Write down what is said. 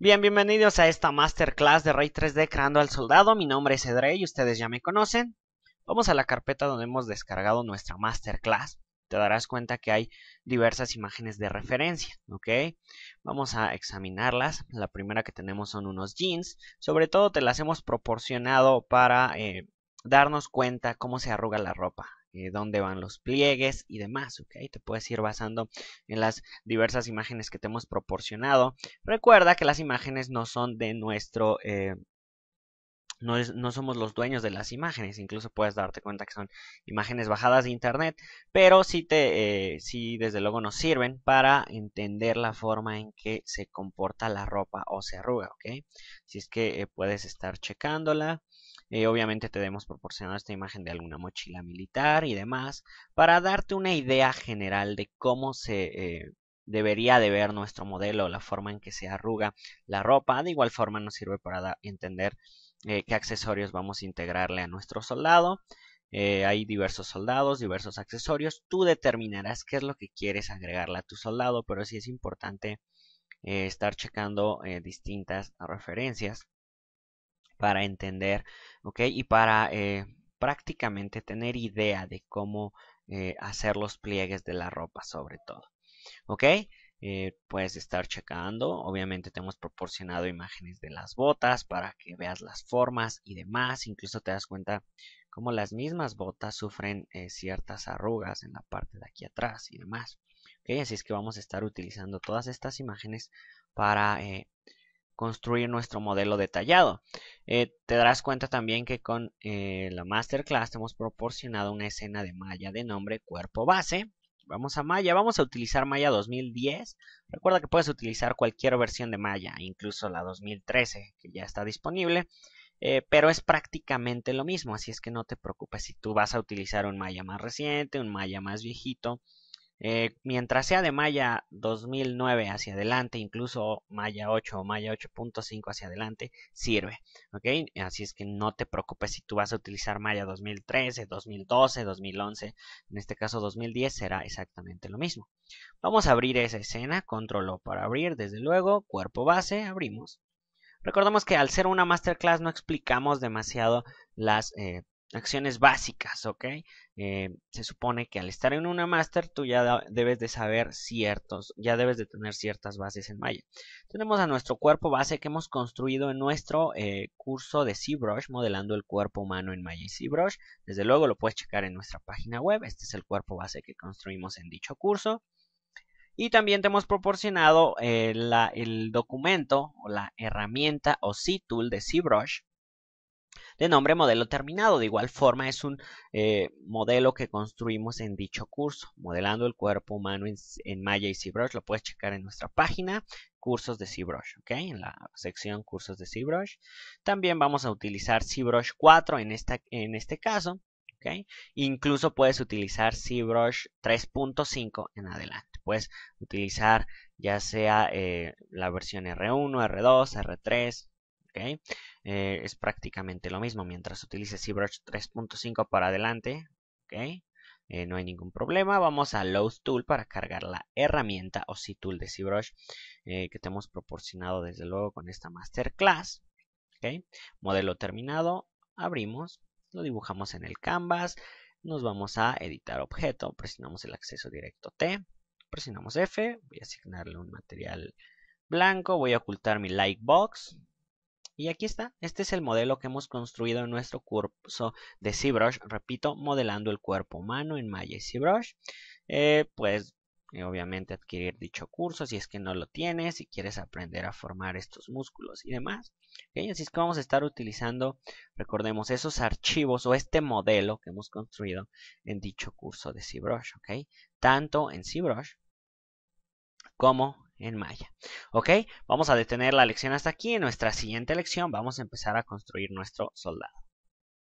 Bien, bienvenidos a esta masterclass de Ray 3D creando al soldado. Mi nombre es Edrey y ustedes ya me conocen. Vamos a la carpeta donde hemos descargado nuestra masterclass. Te darás cuenta que hay diversas imágenes de referencia, ¿ok? Vamos a examinarlas. La primera que tenemos son unos jeans. Sobre todo te las hemos proporcionado para eh, darnos cuenta cómo se arruga la ropa, eh, dónde van los pliegues y demás, okay, Te puedes ir basando en las diversas imágenes que te hemos proporcionado. Recuerda que las imágenes no son de nuestro... Eh, no, somos los dueños de las imágenes, incluso puedes darte cuenta que son imágenes bajadas de internet, pero sí, te, eh, desde luego nos sirven para entender la forma en que se comporta la ropa o se arruga, ¿ok? Si es que eh, puedes estar checándola. Eh, obviamente te hemos proporcionado esta imagen de alguna mochila militar y demás para darte una idea general de cómo se debería de ver nuestro modelo, la forma en que se arruga la ropa. De igual forma nos sirve para entender eh, qué accesorios vamos a integrarle a nuestro soldado. Eh, hay diversos soldados, diversos accesorios. Tú determinarás qué es lo que quieres agregarle a tu soldado, pero sí es importante eh, estar checando distintas referencias para entender, ¿ok? Y para prácticamente tener idea de cómo hacer los pliegues de la ropa sobre todo, ¿ok? Eh, puedes estar checando. Obviamente te hemos proporcionado imágenes de las botas para que veas las formas y demás. Incluso te das cuenta cómo las mismas botas sufren eh, ciertas arrugas en la parte de aquí atrás y demás. Así es que vamos a estar utilizando todas estas imágenes para eh, construir nuestro modelo detallado. te darás cuenta también que con la masterclass te hemos proporcionado una escena de malla de nombre cuerpo base Vamos a Maya, vamos a utilizar Maya 2010. Recuerda que puedes utilizar cualquier versión de Maya, incluso la 2013 que ya está disponible. Eh, pero es prácticamente lo mismo, así es que no te preocupes si tú vas a utilizar un Maya más reciente, un Maya más viejito. Eh, mientras sea de malla 2009 hacia adelante, incluso malla 8 o malla 8.5 hacia adelante, sirve. Así es que no te preocupes si tú vas a utilizar malla 2013, 2012, 2011. En este caso 2010 será exactamente lo mismo. Vamos a abrir esa escena, control O para abrir, desde luego, cuerpo base, abrimos. Recordemos que al ser una masterclass no explicamos demasiado las eh, acciones básicas, ¿ok? Eh, se supone que al estar en una master, tú ya debes de saber ciertos, ya debes de tener ciertas bases en Maya. Tenemos a nuestro cuerpo base que hemos construido en nuestro eh, curso de ZBrush, modelando el cuerpo humano en Maya y ZBrush. Desde luego lo puedes checar en nuestra página web, este es el cuerpo base que construimos en dicho curso. Y también te hemos proporcionado eh, el documento o la herramienta o C-Tool de ZBrush de nombre modelo terminado. De igual forma es un eh, modelo que construimos en dicho curso, modelando el cuerpo humano en, Maya y ZBrush. Lo puedes checar en nuestra página, cursos de ZBrush, ¿ok? En la sección cursos de ZBrush. También vamos a utilizar ZBrush 4 en, esta, en este caso. Incluso puedes utilizar ZBrush 3.5 en adelante. Puedes utilizar ya sea eh, la versión R1, R2, R3, ¿okay? Eh, es prácticamente lo mismo. Mientras utilice ZBrush 3.5 para adelante, ¿okay? Eh, no hay ningún problema. Vamos a Load Tool para cargar la herramienta o si tool de ZBrush eh, que te hemos proporcionado desde luego con esta Masterclass. ¿okay? Modelo terminado, abrimos, lo dibujamos en el canvas, nos vamos a editar objeto, presionamos el acceso directo T, presionamos F, voy a asignarle un material blanco, voy a ocultar mi Lightbox, y aquí está, este es el modelo que hemos construido en nuestro curso de ZBrush, repito, modelando el cuerpo humano en Maya y ZBrush. Eh, pues eh, obviamente adquirir dicho curso si es que no lo tienes, si quieres aprender a formar estos músculos y demás. Así es que vamos a estar utilizando, recordemos, esos archivos o este modelo que hemos construido en dicho curso de ZBrush, ¿ok? Tanto en ZBrush como en malla. ¿Ok? Vamos a detener la lección hasta aquí. En nuestra siguiente lección vamos a empezar a construir nuestro soldado.